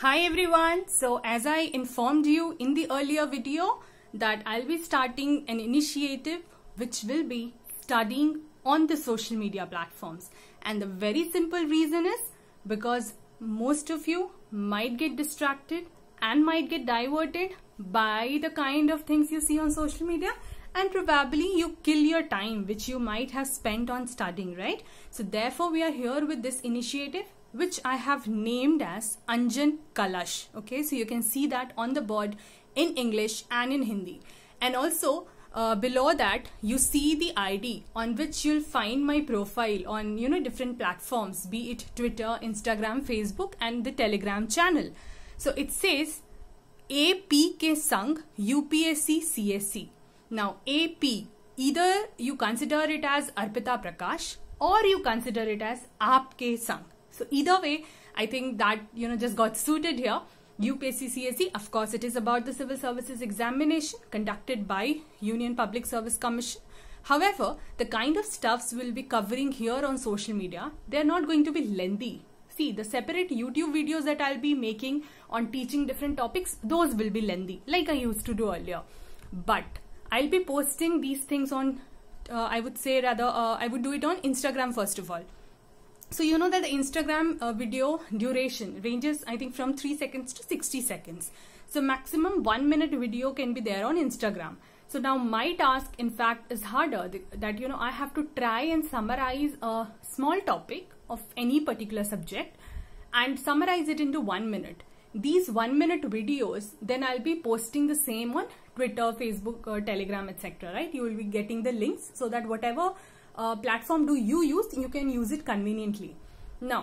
Hi everyone. So as I informed you in the earlier video that I'll be starting an initiative which will be studying on the social media platforms. And the very simple reason is because most of you might get distracted and might get diverted by the kind of things you see on social media and probably you kill your time which you might have spent on studying right so therefore we are here with this initiative which I have named as Anjan Kalash. Okay, so you can see that on the board in English and in Hindi. And also uh, below that you see the ID on which you'll find my profile on you know different platforms be it Twitter, Instagram, Facebook and the Telegram channel. So it says APK Sang UPSC CSC. Now AP either you consider it as Arpita Prakash or you consider it as Aapke Sang. So either way, I think that, you know, just got suited here. UPSC CSE, of course, it is about the civil services examination conducted by Union Public Service Commission. However, the kind of stuffs we'll be covering here on social media, they're not going to be lengthy. See, the separate YouTube videos that I'll be making on teaching different topics, those will be lengthy, like I used to do earlier. But I'll be posting these things on, uh, I would say rather, uh, I would do it on Instagram first of all. So you know that the Instagram uh, video duration ranges I think from 3 seconds to 60 seconds. So maximum 1 minute video can be there on Instagram. So now my task in fact is harder that you know I have to try and summarize a small topic of any particular subject and summarize it into 1 minute. These 1 minute videos then I'll be posting the same on Twitter, Facebook, uh, Telegram etc. right? You will be getting the links so that whatever uh, platform do you use you can use it conveniently now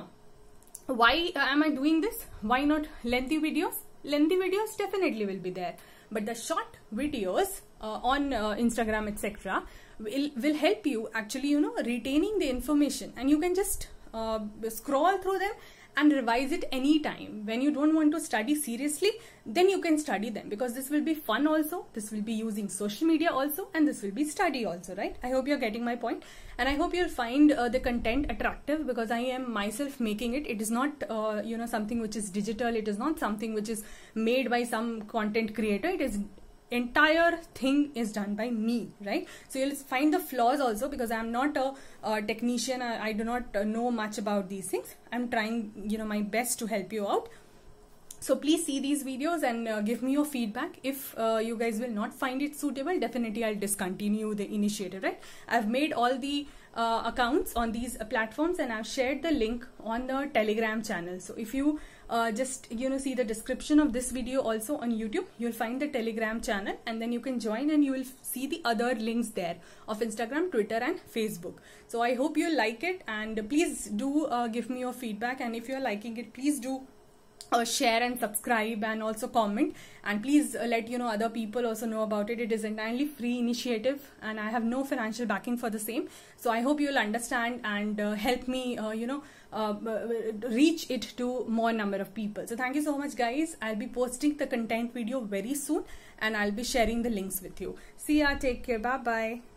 why am i doing this why not lengthy videos lengthy videos definitely will be there but the short videos uh, on uh, instagram etc will will help you actually you know retaining the information and you can just uh, scroll through them and revise it anytime. When you don't want to study seriously, then you can study them because this will be fun also, this will be using social media also and this will be study also, right? I hope you're getting my point and I hope you'll find uh, the content attractive because I am myself making it. It is not, uh, you know, something which is digital. It is not something which is made by some content creator. It is entire thing is done by me right so you'll find the flaws also because i'm not a, a technician I, I, do not know much about these things i'm trying you know my best to help you out so please see these videos and uh, give me your feedback if uh, you guys will not find it suitable definitely i'll discontinue the initiative right i've made all the uh, accounts on these platforms and i've shared the link on the telegram channel so if you uh, just you know see the description of this video also on youtube you'll find the telegram channel and then you can join and you will see the other links there of instagram twitter and facebook so i hope you like it and please do uh, give me your feedback and if you're liking it please do uh, share and subscribe and also comment and please uh, let you know other people also know about it it is entirely free initiative and i have no financial backing for the same so i hope you'll understand and uh, help me uh, you know uh, uh, reach it to more number of people so thank you so much guys i'll be posting the content video very soon and i'll be sharing the links with you see ya take care bye bye